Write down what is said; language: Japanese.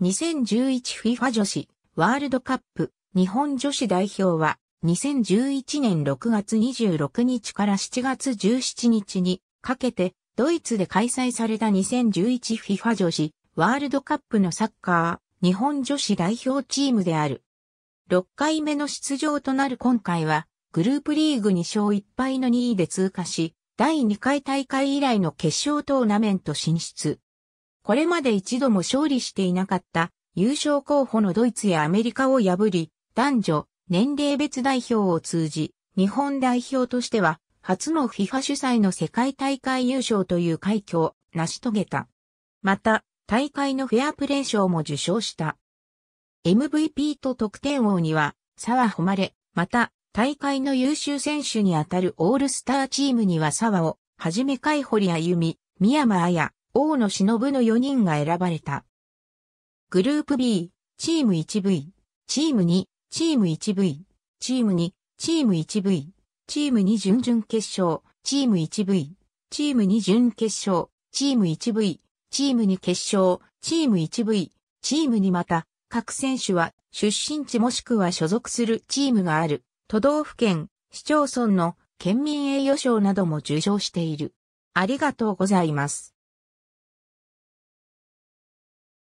2011FIFA 女子ワールドカップ日本女子代表は2011年6月26日から7月17日にかけてドイツで開催された 2011FIFA 女子ワールドカップのサッカー日本女子代表チームである。6回目の出場となる今回はグループリーグ2勝1敗の2位で通過し第2回大会以来の決勝トーナメント進出。これまで一度も勝利していなかった優勝候補のドイツやアメリカを破り、男女、年齢別代表を通じ、日本代表としては、初の FIFA 主催の世界大会優勝という快挙を成し遂げた。また、大会のフェアプレー賞も受賞した。MVP と得点王には、沢誉れ、また、大会の優秀選手にあたるオールスターチームには沢を、はじめ海堀歩美、宮間彩、大野忍の4人が選ばれた。グループ B、チーム 1V、チーム2、チーム 1V、チーム2、チーム 1V、チーム2準々決勝、チーム 1V、チーム2準決勝、チーム 1V、チーム2決勝、チーム 1V、チーム2また、各選手は出身地もしくは所属するチームがある、都道府県、市町村の県民栄誉賞なども受賞している。ありがとうございます。